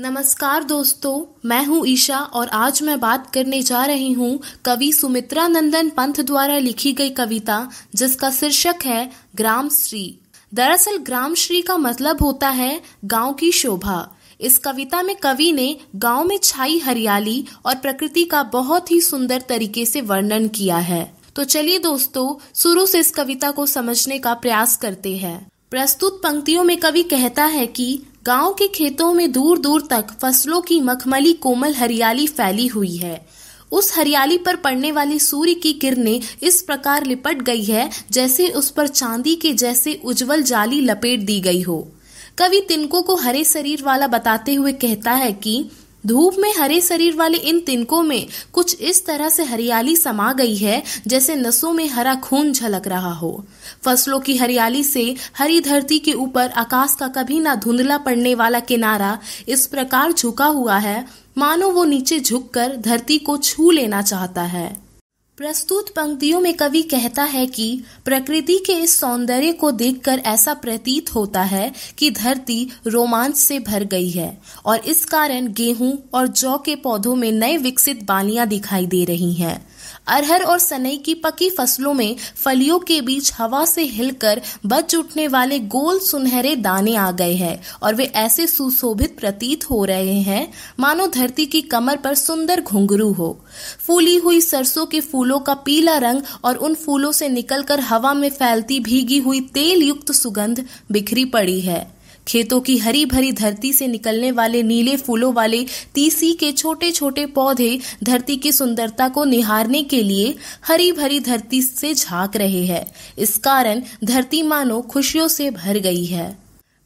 नमस्कार दोस्तों मैं हूं ईशा और आज मैं बात करने जा रही हूं कवि सुमित्रा नंदन पंथ द्वारा लिखी गई कविता जिसका शीर्षक है ग्राम श्री दरअसल ग्राम श्री का मतलब होता है गांव की शोभा इस कविता में कवि ने गांव में छाई हरियाली और प्रकृति का बहुत ही सुंदर तरीके से वर्णन किया है तो चलिए दोस्तों शुरू से इस कविता को समझने का प्रयास करते हैं प्रस्तुत पंक्तियों में कवि कहता है कि गांव के खेतों में दूर दूर तक फसलों की मखमली कोमल हरियाली फैली हुई है उस हरियाली पर पड़ने वाली सूर्य की किरणें इस प्रकार लिपट गई है जैसे उस पर चांदी के जैसे उज्जवल जाली लपेट दी गई हो कवि तिनको को हरे शरीर वाला बताते हुए कहता है कि धूप में हरे शरीर वाले इन तिनकों में कुछ इस तरह से हरियाली समा गई है जैसे नसों में हरा खून झलक रहा हो फसलों की हरियाली से हरी धरती के ऊपर आकाश का कभी ना धुंधला पड़ने वाला किनारा इस प्रकार झुका हुआ है मानो वो नीचे झुककर धरती को छू लेना चाहता है प्रस्तुत पंक्तियों में कवि कहता है कि प्रकृति के इस सौंदर्य को देखकर ऐसा प्रतीत होता है कि धरती रोमांच से भर गई है और इस कारण गेहूं और जौ के पौधों में नए विकसित बालियां दिखाई दे रही हैं अरहर और सनई की पकी फसलों में फलियों के बीच हवा से हिलकर बच उठने वाले गोल सुनहरे दाने आ गए हैं और वे ऐसे सुशोभित प्रतीत हो रहे हैं मानो धरती की कमर पर सुंदर घुंघरू हो फूली हुई सरसों के फूलों का पीला रंग और उन फूलों से निकलकर हवा में फैलती भीगी हुई तेल युक्त सुगंध बिखरी पड़ी है खेतों की हरी भरी धरती से निकलने वाले नीले फूलों वाले तीसी के छोटे छोटे पौधे धरती की सुंदरता को निहारने के लिए हरी भरी धरती से झांक रहे हैं इस कारण धरती मानो खुशियों से भर गई है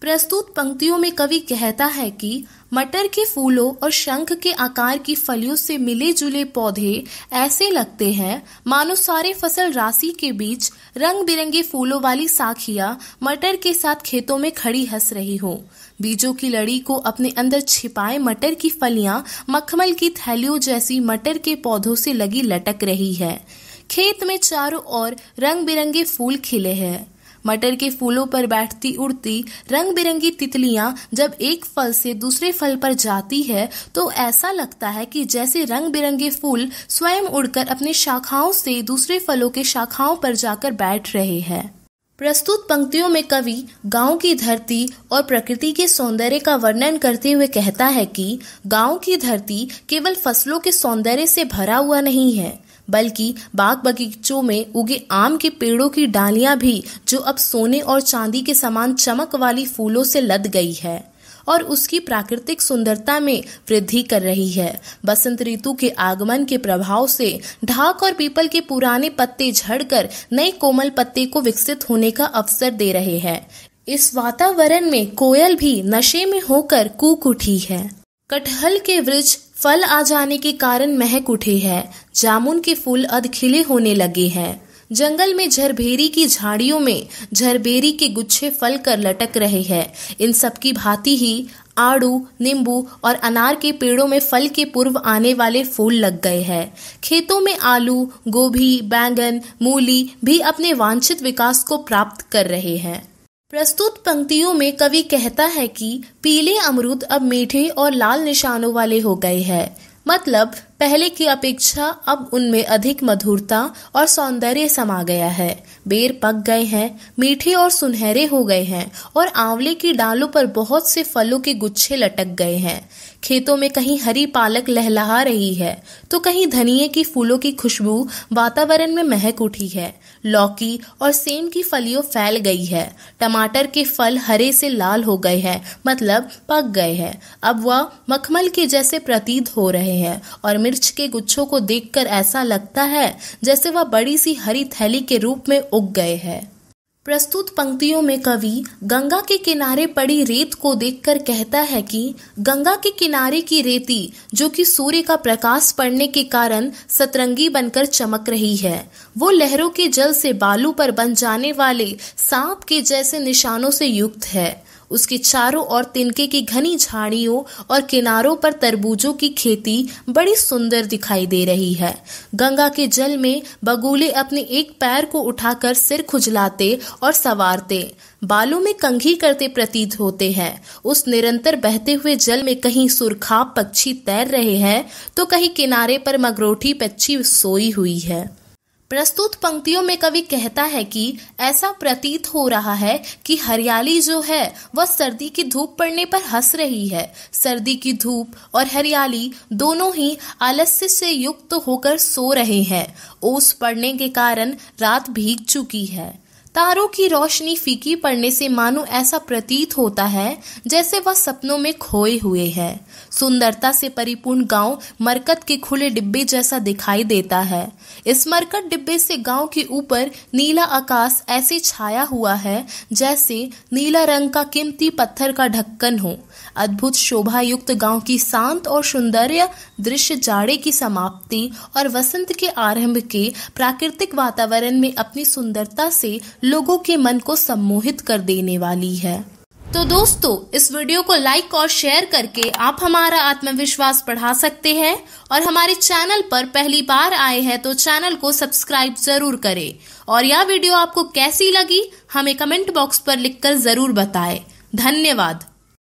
प्रस्तुत पंक्तियों में कवि कहता है कि मटर के फूलों और शंख के आकार की फलियों से मिले जुले पौधे ऐसे लगते हैं मानो सारे फसल राशि के बीच रंग बिरंगे फूलों वाली साखिया मटर के साथ खेतों में खड़ी हंस रही हो बीजों की लड़ी को अपने अंदर छिपाए मटर की फलियां मखमल की थैलियों जैसी मटर के पौधों से लगी लटक रही है खेत में चारों ओर रंग बिरंगे फूल खिले हैं मटर के फूलों पर बैठती उड़ती रंग बिरंगी तितलियां जब एक फल से दूसरे फल पर जाती है तो ऐसा लगता है कि जैसे रंग बिरंगे फूल स्वयं उड़कर अपनी शाखाओं से दूसरे फलों के शाखाओं पर जाकर बैठ रहे हैं प्रस्तुत पंक्तियों में कवि गांव की धरती और प्रकृति के सौंदर्य का वर्णन करते हुए कहता है कि गांव की धरती केवल फसलों के सौंदर्य से भरा हुआ नहीं है बल्कि बाग बगीचों में उगे आम के पेड़ों की डालियां भी जो अब सोने और चांदी के समान चमक वाली फूलों से लद गई है और उसकी प्राकृतिक सुंदरता में वृद्धि कर रही है बसंत ऋतु के आगमन के प्रभाव से ढाक और पीपल के पुराने पत्ते झड़कर नए कोमल पत्ते को विकसित होने का अवसर दे रहे हैं इस वातावरण में कोयल भी नशे में होकर कूक उठी है कटहल के वृक्ष फल आ जाने के कारण महक उठे है जामुन के फूल अध खिले होने लगे हैं जंगल में झरबेरी की झाड़ियों में झरबेरी के गुच्छे फल कर लटक रहे हैं इन सब की भांति ही आड़ू नींबू और अनार के पेड़ों में फल के पूर्व आने वाले फूल लग गए हैं खेतों में आलू गोभी बैंगन मूली भी अपने वांछित विकास को प्राप्त कर रहे हैं प्रस्तुत पंक्तियों में कवि कहता है कि पीले अमरूद अब मीठे और लाल निशानों वाले हो गए हैं मतलब पहले की अपेक्षा अब उनमें अधिक मधुरता और सौंदर्य समा गया है बेर पक गए हैं मीठे और सुनहरे हो गए हैं और आंवले की डालों पर बहुत से फलों के गुच्छे लटक गए हैं खेतों में कहीं हरी पालक लहलहा रही है तो कहीं धनिए की फूलों की खुशबू वातावरण में महक उठी है लौकी और सेम की फलियों फैल गई है टमाटर के फल हरे से लाल हो गए हैं मतलब पक गए हैं अब वह मखमल के जैसे प्रतीत हो रहे हैं और मिर्च के गुच्छों को देखकर ऐसा लगता है जैसे वह बड़ी सी हरी थैली के रूप में उग गए हैं प्रस्तुत पंक्तियों में कवि गंगा के किनारे पड़ी रेत को देखकर कहता है कि गंगा के किनारे की रेती जो कि सूर्य का प्रकाश पड़ने के कारण सतरंगी बनकर चमक रही है वो लहरों के जल से बालू पर बन जाने वाले सांप के जैसे निशानों से युक्त है उसके चारों ओर तिनके की घनी झाड़ियों और किनारों पर तरबूजों की खेती बड़ी सुंदर दिखाई दे रही है गंगा के जल में बगुले अपने एक पैर को उठाकर सिर खुजलाते और सवारते बालों में कंघी करते प्रतीत होते हैं उस निरंतर बहते हुए जल में कहीं सुरखाब पक्षी तैर रहे हैं तो कहीं किनारे पर मगरोठी पक्षी सोई हुई है प्रस्तुत पंक्तियों में कवि कहता है कि ऐसा प्रतीत हो रहा है कि हरियाली जो है वह सर्दी की धूप पड़ने पर हंस रही है सर्दी की धूप और हरियाली दोनों ही आलस्य से युक्त होकर सो रहे हैं ओस पड़ने के कारण रात भीग चुकी है तारों की रोशनी फीकी पड़ने से मानो ऐसा प्रतीत होता है जैसे वह सपनों में खोए हुए है सुंदरता से परिपूर्ण गांव मरकत के खुले डिब्बे जैसा दिखाई देता है इस मरकत डिब्बे से गांव के ऊपर नीला आकाश ऐसे छाया हुआ है जैसे नीला रंग का कीमती पत्थर का ढक्कन हो अद्भुत शोभा युक्त गाँव की शांत और सौंदर्य दृश्य जाड़े की समाप्ति और वसंत के आरंभ के प्राकृतिक वातावरण में अपनी सुंदरता से लोगों के मन को सम्मोहित कर देने वाली है तो दोस्तों इस वीडियो को लाइक और शेयर करके आप हमारा आत्मविश्वास बढ़ा सकते हैं और हमारे चैनल पर पहली बार आए हैं तो चैनल को सब्सक्राइब जरूर करें और यह वीडियो आपको कैसी लगी हमें कमेंट बॉक्स पर लिखकर जरूर बताएं धन्यवाद